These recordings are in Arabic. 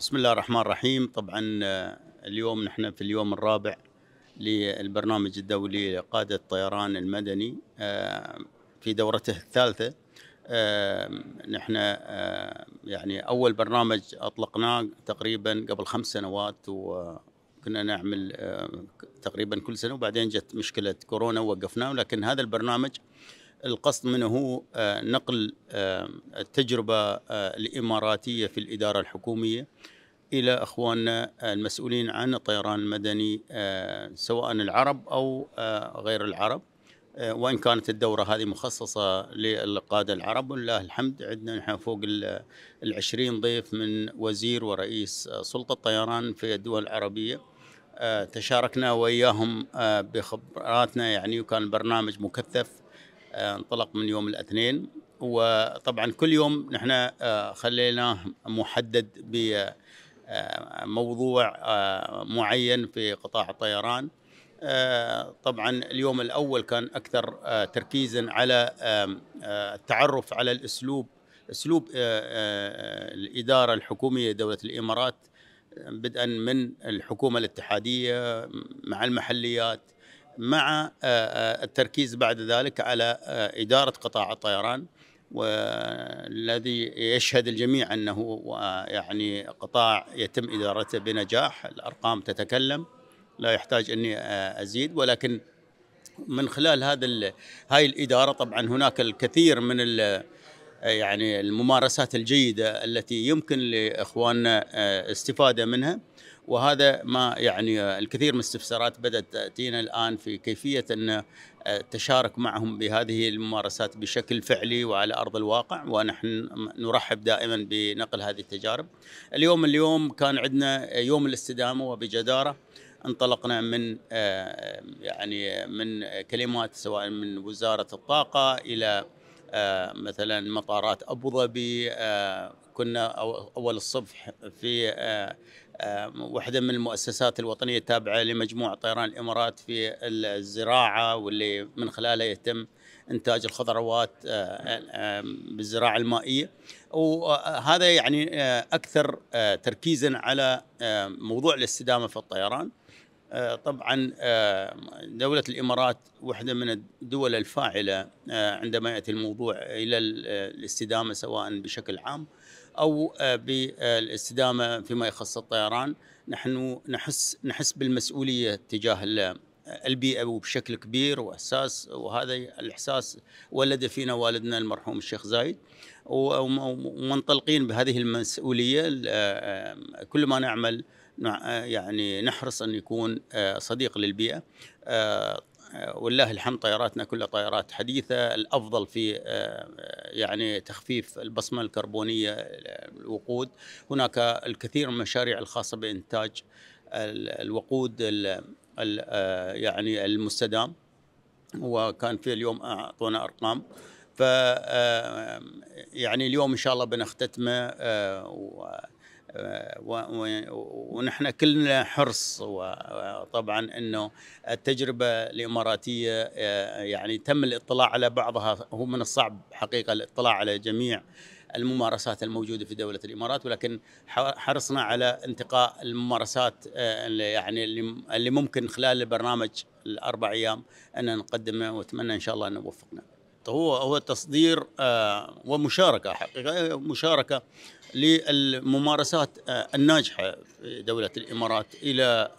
بسم الله الرحمن الرحيم طبعا آه، اليوم نحن في اليوم الرابع للبرنامج الدولي لقادة الطيران المدني آه، في دورته الثالثة آه، نحن يعني أول برنامج أطلقناه تقريبا قبل خمس سنوات وكنا نعمل تقريبا كل سنة وبعدين جت مشكلة كورونا ووقفناه ولكن هذا البرنامج القصد منه هو آه، نقل آه، التجربة آه، الإماراتية في الإدارة الحكومية إلى أخواننا المسؤولين عن الطيران المدني سواء العرب أو غير العرب وإن كانت الدورة هذه مخصصة للقادة العرب ولله الحمد عندنا نحن فوق العشرين ضيف من وزير ورئيس سلطة الطيران في الدول العربية تشاركنا وإياهم بخبراتنا يعني وكان البرنامج مكثف آه، انطلق من يوم الاثنين وطبعا كل يوم نحن آه، خليناه محدد بموضوع آه، معين في قطاع الطيران طبعا اليوم الاول كان اكثر تركيزا على التعرف على الاسلوب اسلوب الاداره الحكوميه دوله الامارات بدءا من الحكومه الاتحاديه مع المحليات مع آه، آه، التركيز بعد ذلك على آه، إدارة قطاع الطيران والذي يشهد الجميع أنه يعني قطاع يتم إدارته بنجاح الأرقام تتكلم لا يحتاج أني أزيد ولكن من خلال هذا هاي الإدارة طبعا هناك الكثير من يعني الممارسات الجيدة التي يمكن لإخواننا استفادة منها وهذا ما يعني آه، الكثير من الاستفسارات بدات تاتينا الان في كيفيه ان آه، تشارك معهم بهذه الممارسات بشكل فعلي وعلى ارض الواقع ونحن نرحب دائما بنقل هذه التجارب. اليوم اليوم كان عندنا آه، يوم الاستدامه وبجداره انطلقنا من يعني من كلمات سواء من وزاره الطاقه الى مثلا مطارات ابو ظبي كنا اول الصبح في واحدة من المؤسسات الوطنية التابعة لمجموعة طيران الإمارات في الزراعة واللي من خلالها يتم إنتاج الخضروات آه، بالزراعة المائية وهذا يعني آه، أكثر آه، تركيزا على موضوع الاستدامة في الطيران آه، طبعا آه، دولة الإمارات واحدة من الدول الفاعلة آه، عندما يأتي الموضوع إلى الاستدامة سواء بشكل عام أو بالاستدامة فيما يخص الطيران نحن نحس نحس بالمسؤولية تجاه البيئة وبشكل كبير وإحساس وهذا الإحساس ولد فينا والدنا المرحوم الشيخ زايد ومنطلقين بهذه المسؤولية كل ما نعمل يعني نحرص أن يكون صديق للبيئة ولله الحمد طياراتنا كلها طيارات حديثة الأفضل في يعني تخفيف البصمة الكربونية الوقود هناك الكثير من المشاريع الخاصة بإنتاج الوقود آه، يعني المستدام وكان في اليوم اعطونا ارقام ف آه، يعني اليوم ان شاء الله بنختتمه آه، ونحن كلنا حرص وطبعا انه التجربه الاماراتيه يعني تم الاطلاع على بعضها هو من الصعب حقيقه الاطلاع على جميع الممارسات الموجوده في دوله الامارات ولكن حرصنا على انتقاء الممارسات آه، يعني اللي ممكن خلال البرنامج الاربع ايام ان نقدمه واتمنى ان شاء الله ان يوفقنا طيب، هو هو تصدير آه، ومشاركه حقيقه مشاركه للممارسات آه، الناجحه في دوله الامارات الى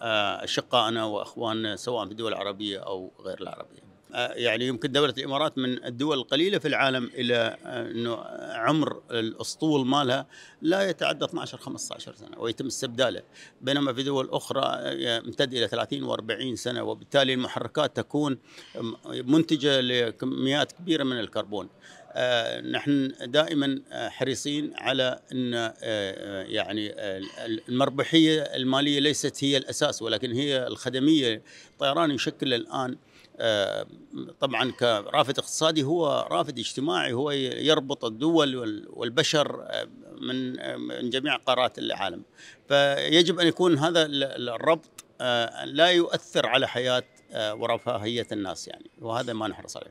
اشقائنا واخواننا سواء في الدول العربيه او غير العربيه. آه، يعني يمكن دولة الإمارات من الدول القليلة في العالم إلى آه، أنه عمر الأسطول مالها لا يتعدى 12 15 سنة ويتم استبداله بينما في دول أخرى يمتد آه، إلى 30 و40 سنة وبالتالي المحركات تكون منتجة لكميات كبيرة من الكربون نحن دائما حريصين على ان يعني المربحيه الماليه ليست هي الاساس ولكن هي الخدميه الطيران يشكل الان طبعا كرافد اقتصادي هو رافد اجتماعي هو يربط الدول والبشر آه، من آه، من جميع قارات العالم فيجب ان يكون هذا الربط آه، لا يؤثر على حياه ورفاهيه الناس يعني وهذا ما نحرص عليه